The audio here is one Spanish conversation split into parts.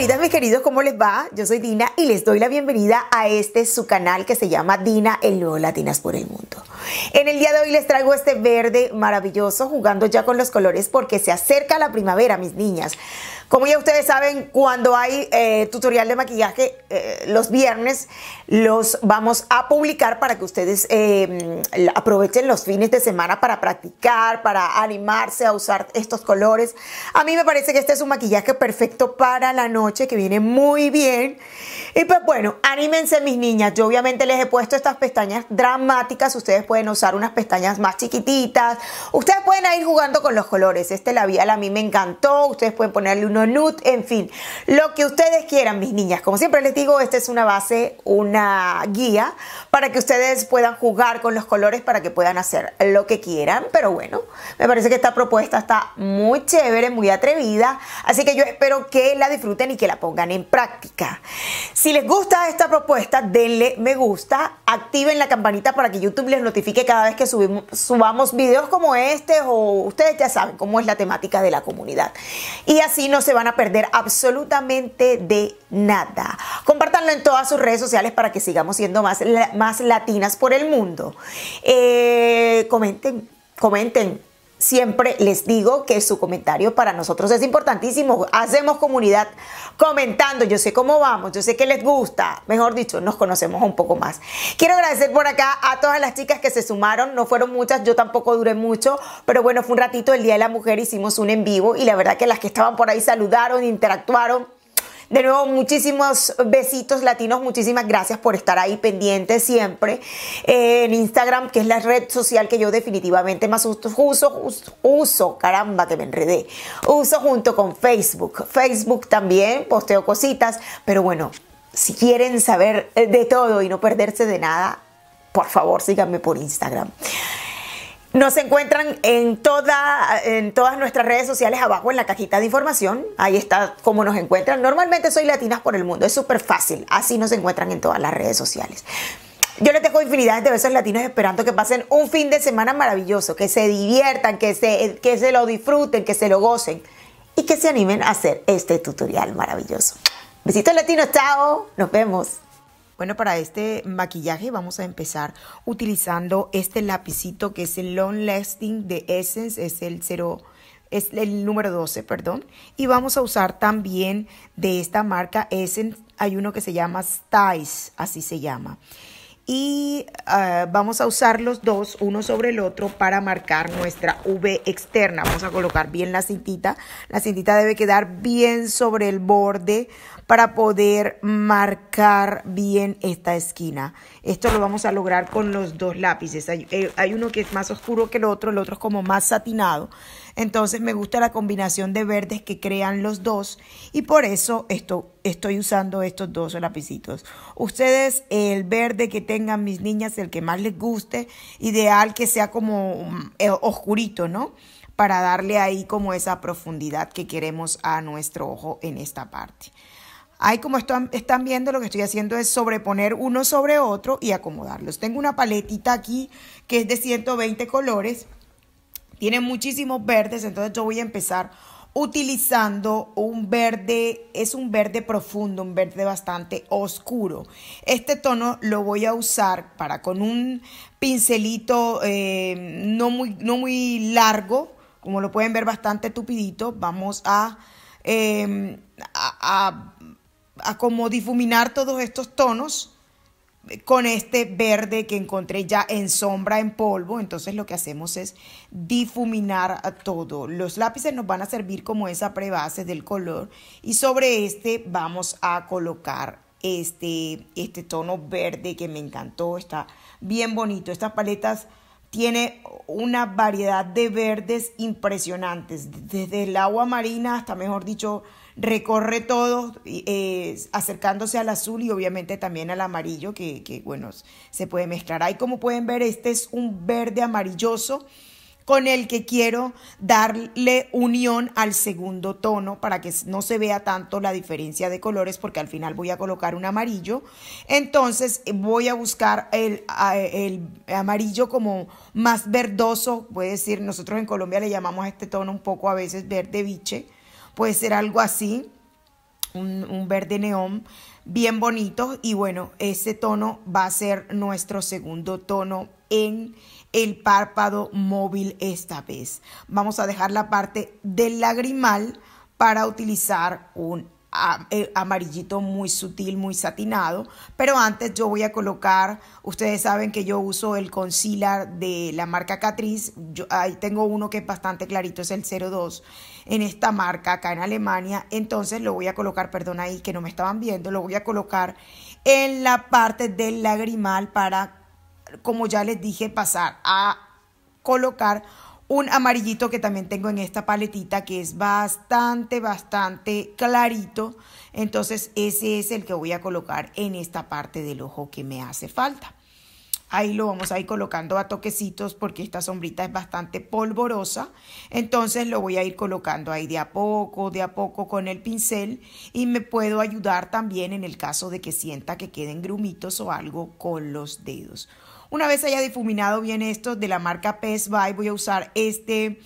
queridas, mis queridos, ¿cómo les va? Yo soy Dina y les doy la bienvenida a este su canal que se llama Dina, el nuevo Latinas por el Mundo. En el día de hoy les traigo este verde maravilloso jugando ya con los colores porque se acerca la primavera, mis niñas. Como ya ustedes saben, cuando hay eh, tutorial de maquillaje eh, los viernes, los vamos a publicar para que ustedes eh, aprovechen los fines de semana para practicar, para animarse a usar estos colores. A mí me parece que este es un maquillaje perfecto para la noche, que viene muy bien. Y pues bueno, anímense mis niñas. Yo obviamente les he puesto estas pestañas dramáticas. Ustedes pueden usar unas pestañas más chiquititas. Ustedes pueden ir jugando con los colores. Este labial a mí me encantó. Ustedes pueden ponerle unos Nut, en fin, lo que ustedes quieran, mis niñas. Como siempre les digo, esta es una base, una guía para que ustedes puedan jugar con los colores, para que puedan hacer lo que quieran. Pero bueno, me parece que esta propuesta está muy chévere, muy atrevida, así que yo espero que la disfruten y que la pongan en práctica. Si les gusta esta propuesta, denle me gusta, activen la campanita para que YouTube les notifique cada vez que subamos videos como este o ustedes ya saben cómo es la temática de la comunidad. Y así no se se van a perder absolutamente de nada. Compártanlo en todas sus redes sociales para que sigamos siendo más, más latinas por el mundo. Eh, comenten, comenten siempre les digo que su comentario para nosotros es importantísimo. Hacemos comunidad comentando. Yo sé cómo vamos, yo sé que les gusta. Mejor dicho, nos conocemos un poco más. Quiero agradecer por acá a todas las chicas que se sumaron. No fueron muchas, yo tampoco duré mucho, pero bueno, fue un ratito el Día de la Mujer. Hicimos un en vivo y la verdad que las que estaban por ahí saludaron, interactuaron de nuevo, muchísimos besitos latinos, muchísimas gracias por estar ahí pendiente siempre eh, en Instagram, que es la red social que yo definitivamente más uso, uso, uso, caramba que me enredé, uso junto con Facebook. Facebook también, posteo cositas, pero bueno, si quieren saber eh, de todo y no perderse de nada, por favor síganme por Instagram. Nos encuentran en, en todas nuestras redes sociales abajo en la cajita de información. Ahí está cómo nos encuentran. Normalmente soy Latinas por el Mundo. Es súper fácil. Así nos encuentran en todas las redes sociales. Yo les dejo infinidades de besos latinos esperando que pasen un fin de semana maravilloso, que se diviertan, que se, que se lo disfruten, que se lo gocen y que se animen a hacer este tutorial maravilloso. Besitos latinos, chao. Nos vemos. Bueno, para este maquillaje vamos a empezar utilizando este lapicito que es el Long Lasting de Essence, es el cero, es el número 12, perdón, y vamos a usar también de esta marca Essence, hay uno que se llama Styles, así se llama y ah, vamos a usar los dos uno sobre el otro para marcar nuestra V externa. Vamos a colocar bien la cintita. La cintita debe quedar bien sobre el borde para poder marcar bien esta esquina. Esto lo vamos a lograr con los dos lápices. Hay, eh, hay uno que es más oscuro que el otro, el otro es como más satinado. Entonces me gusta la combinación de verdes que crean los dos y por eso esto, estoy usando estos dos lapicitos. Ustedes el verde que tengan mis niñas, el que más les guste, ideal que sea como mm, eh, oscurito, ¿no? Para darle ahí como esa profundidad que queremos a nuestro ojo en esta parte. Ahí como están, están, viendo, lo que estoy haciendo es sobreponer uno sobre otro y acomodarlos. Tengo una paletita aquí que es de 120 colores tiene muchísimos verdes, entonces yo voy a empezar utilizando un verde, es un verde profundo, un verde bastante oscuro. Este tono lo voy a usar para con un pincelito eh, no, muy, no muy largo, como lo pueden ver bastante tupidito, vamos a, eh, a como difuminar todos estos tonos con este verde que encontré ya en sombra, en polvo, entonces lo que hacemos es difuminar todo. Los lápices nos van a servir como esa prebase del color y sobre este vamos a colocar este, este tono verde que me encantó, está bien bonito. Estas paletas tiene una variedad de verdes impresionantes, desde el agua marina hasta, mejor dicho, recorre todo eh, acercándose al azul y obviamente también al amarillo que, bueno se puede mezclar ahí como pueden ver este es un verde amarilloso con el que quiero darle unión al segundo tono para que no se vea tanto la diferencia de colores porque al final voy a colocar un amarillo. Entonces voy a buscar el, el amarillo como más verdoso, puede decir, nosotros en Colombia le llamamos a este tono un poco a veces verde biche puede ser algo así, un, un verde neón bien bonito y bueno, ese tono va a ser nuestro segundo tono en el párpado móvil esta vez. Vamos a dejar la parte del lagrimal para utilizar un eh, amarillito muy sutil, muy satinado. Pero antes yo voy a colocar, ustedes saben que yo uso el concealer de la marca Catrice. Yo, ahí tengo uno que es bastante clarito, es el 02 en esta marca acá en Alemania. Entonces lo voy a colocar, perdón ahí que no me estaban viendo, lo voy a colocar en la parte del lagrimal para, como ya les dije, pasar a colocar un amarillito que también tengo en esta paletita que es bastante, bastante clarito. Entonces ese es el que voy a colocar en esta parte del ojo que me hace falta. Ahí lo vamos a ir colocando a toquecitos porque esta sombrita es bastante polvorosa. Entonces lo voy a ir colocando ahí de a poco, de a poco con el pincel y me puedo ayudar también en el caso de que sienta que queden grumitos o algo con los dedos. Una vez haya difuminado bien esto de la marca Pest Buy, voy a usar este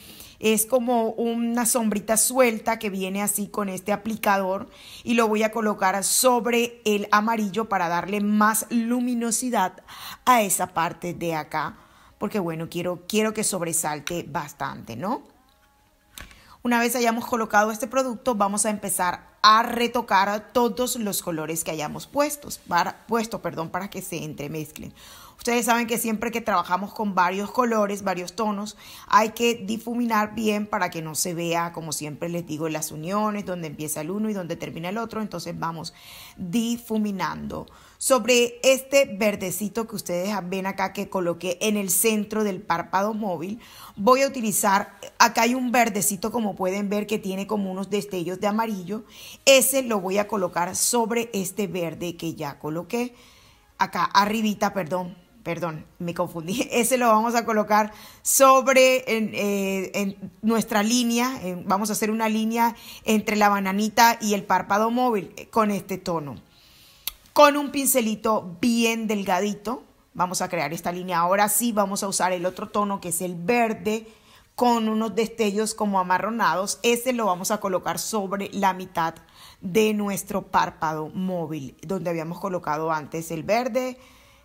es como una sombrita suelta que viene así con este aplicador y lo voy a colocar sobre el amarillo para darle más luminosidad a esa parte de acá, porque bueno, quiero, quiero que sobresalte bastante, ¿no? Una vez hayamos colocado este producto, vamos a empezar a retocar todos los colores que hayamos puestos, para, puesto perdón, para que se entremezclen. Ustedes saben que siempre que trabajamos con varios colores, varios tonos, hay que difuminar bien para que no se vea, como siempre les digo, las uniones, donde empieza el uno y donde termina el otro. Entonces vamos difuminando. Sobre este verdecito que ustedes ven acá que coloqué en el centro del párpado móvil, voy a utilizar, acá hay un verdecito como pueden ver que tiene como unos destellos de amarillo ese lo voy a colocar sobre este verde que ya coloqué. Acá, arribita, perdón, perdón, me confundí. Ese lo vamos a colocar sobre en, eh, nuestra línea. vamos a hacer una línea entre la bananita y el párpado móvil eh, con este tono. Con un pincelito bien delgadito, vamos a crear esta línea. Ahora sí, vamos a usar el otro tono que es el verde con unos destellos como amarronados. ese lo vamos a colocar sobre la mitad de nuestro párpado móvil, donde habíamos colocado antes el verde,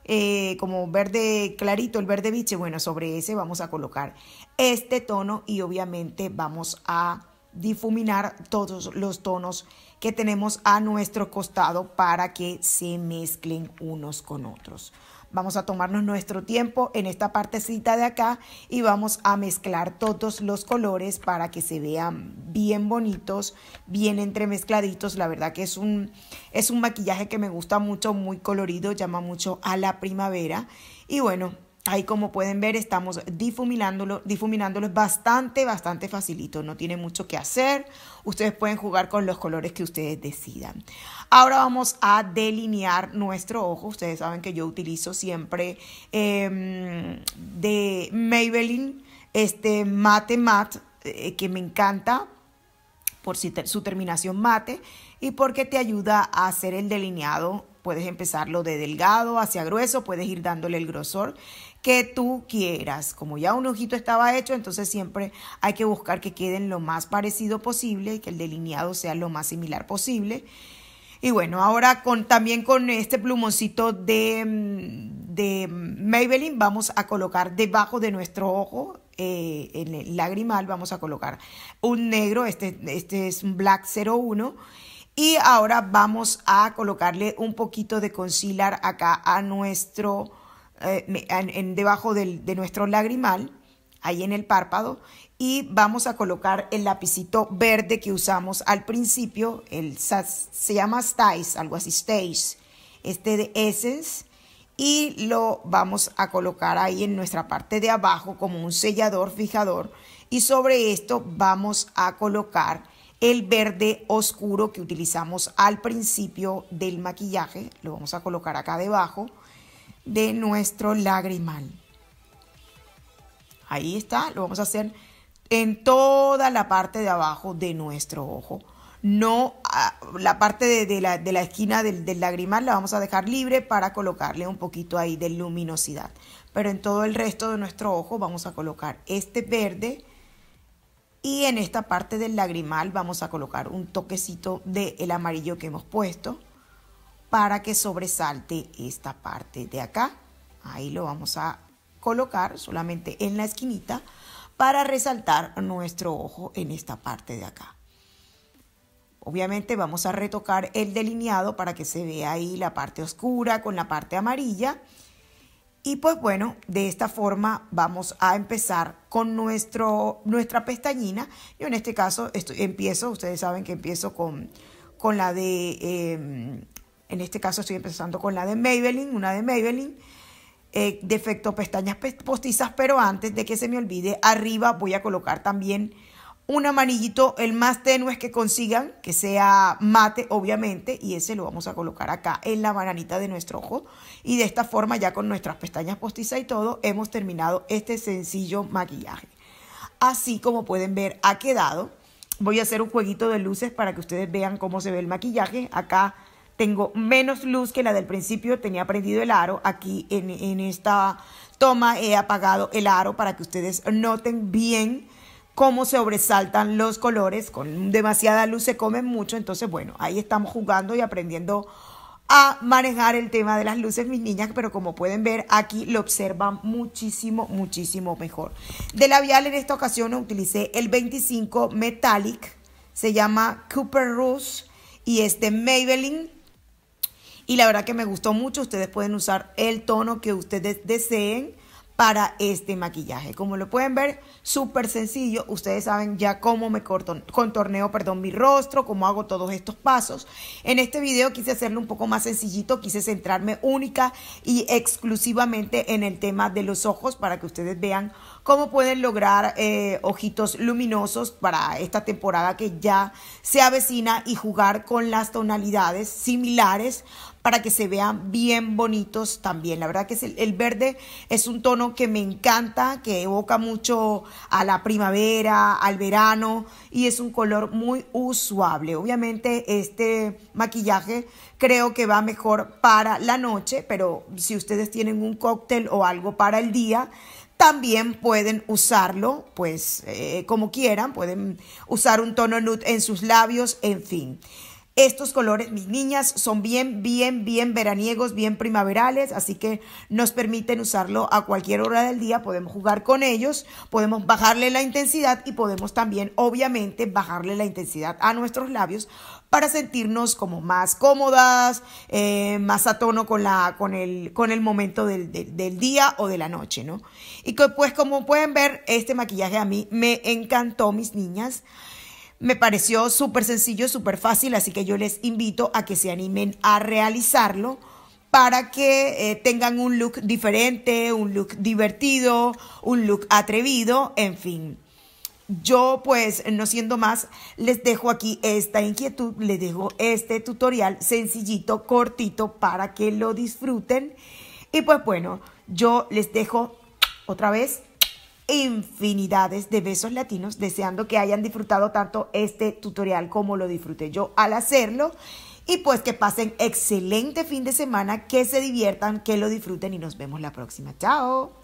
eh, como verde clarito, el verde biche. Bueno, sobre ese vamos a colocar este tono y obviamente vamos a difuminar todos los tonos que tenemos a nuestro costado para que se mezclen unos con otros. Vamos a tomarnos nuestro tiempo en esta partecita de acá y vamos a mezclar todos los colores para que se vean bien bonitos, bien entremezcladitos. La verdad que es un, es un maquillaje que me gusta mucho, muy colorido, llama mucho a la primavera. Y bueno, Ahí como pueden ver estamos difuminándolo, bastante, bastante facilito, no tiene mucho que hacer. Ustedes pueden jugar con los colores que ustedes decidan. Ahora vamos a delinear nuestro ojo. Ustedes saben que yo utilizo siempre em, de Maybelline este mate matte eh, que me encanta por su terminación mate y porque te ayuda a hacer el delineado puedes empezarlo de delgado hacia grueso, puedes ir dándole el grosor que tú quieras. Como ya un ojito estaba hecho, entonces siempre hay que buscar que queden lo más parecido posible que el delineado sea lo más similar posible. Y bueno, ahora con, también con este plumoncito de, mm, de Maybelline vamos a colocar debajo de nuestro ojo, eh, en el lagrimal, vamos a colocar un negro, este, este es un Black 01 y ahora vamos a colocarle un poquito de conciliar acá a nuestro, eh, en, debajo de nuestro lagrimal, ahí en el párpado. Y vamos a colocar el lapicito verde que usamos al principio. El, se llama Stays algo así, Stays Este de Essence. Y lo vamos a colocar ahí en nuestra parte de abajo como un sellador fijador. Y sobre esto vamos a colocar el verde oscuro que utilizamos al principio del maquillaje, lo vamos a colocar acá debajo de nuestro lagrimal. Ahí está, lo vamos a hacer en toda la parte de abajo de nuestro ojo. No ah, la parte de, la, de la, esquina del, del lagrimal la vamos a dejar libre para colocarle un poquito ahí de luminosidad. Pero en todo el resto de nuestro ojo vamos a colocar este verde y en esta parte del lagrimal vamos a colocar un toquecito del el amarillo que hemos puesto para que sobresalte esta parte de acá. Ahí lo vamos a colocar solamente en la esquinita para resaltar nuestro ojo en esta parte de acá. Obviamente vamos a retocar el delineado para que se vea ahí la parte oscura con la parte amarilla y pues bueno, de esta forma vamos a empezar con nuestro, nuestra pestañina. Yo en este caso estoy, empiezo, ustedes saben que empiezo con, con la de, em, en este caso estoy empezando con la de Maybelline, una de Maybelline. Eh, defecto pestañas postizas, pero antes de que se me olvide, arriba voy a colocar también un amarillito, el más tenue que consigan, que sea mate obviamente, y ese lo vamos a colocar acá en la bananita de nuestro ojo. Y de esta forma ya con nuestras pestañas postizas y todo, hemos terminado este sencillo maquillaje. Así como pueden ver, ha quedado. Voy a hacer un jueguito de luces para que ustedes vean cómo se ve el maquillaje. Acá tengo menos luz que la del principio, tenía prendido el aro. Aquí en, en esta toma he apagado el aro para que ustedes noten bien cómo sobresaltan los colores, con demasiada luz se comen mucho, entonces bueno, ahí estamos jugando y aprendiendo a manejar el tema de las luces, mis niñas, pero como pueden ver, aquí lo observan muchísimo, muchísimo mejor. De labial en esta ocasión utilicé el 25 Metallic, se llama Cooper Rose y es de Maybelline. Y la verdad que me gustó mucho, ustedes pueden usar el tono que ustedes deseen para este maquillaje. Como lo pueden ver, súper sencillo. Ustedes saben ya cómo me contorneo perdón, mi rostro, cómo hago todos estos pasos. En este video quise hacerlo un poco más sencillito, quise centrarme única y exclusivamente en el tema de los ojos para que ustedes vean cómo pueden lograr eh, ojitos luminosos para esta temporada que ya se avecina y jugar con las tonalidades similares para que se vean bien bonitos también. La verdad que es el, verde es un tono que me encanta, que evoca mucho a la primavera, al verano y es un color muy usable. Obviamente este maquillaje creo que va mejor para la noche, pero si ustedes tienen un cóctel o algo para el día, también pueden usarlo, pues eh, como quieran, pueden usar un tono nude en sus labios, en fin. Estos colores, mis niñas, son bien, bien, bien veraniegos, bien primaverales, así que nos permiten usarlo a cualquier hora del día, podemos jugar con ellos, podemos bajarle la intensidad y podemos también, obviamente, bajarle la intensidad a nuestros labios para sentirnos como más cómodas, eh, más a tono con, la, con, el, con el momento del, día o de la noche, ¿no? Y pues como pueden ver, este maquillaje a mí me encantó, mis niñas. Me pareció súper sencillo, súper fácil, así que yo les invito a que se animen a realizarlo para que eh, tengan un look diferente, un look divertido, un look atrevido, en fin. Yo pues, no siendo más, les dejo aquí esta inquietud, les dejo este tutorial sencillito, cortito, para que lo disfruten. Y pues bueno, yo les dejo otra vez infinidades de besos latinos, deseando que hayan disfrutado tanto este tutorial como lo disfruté yo al hacerlo. Y pues que pasen excelente fin de semana, que se diviertan, que lo disfruten y nos vemos la próxima. Chao.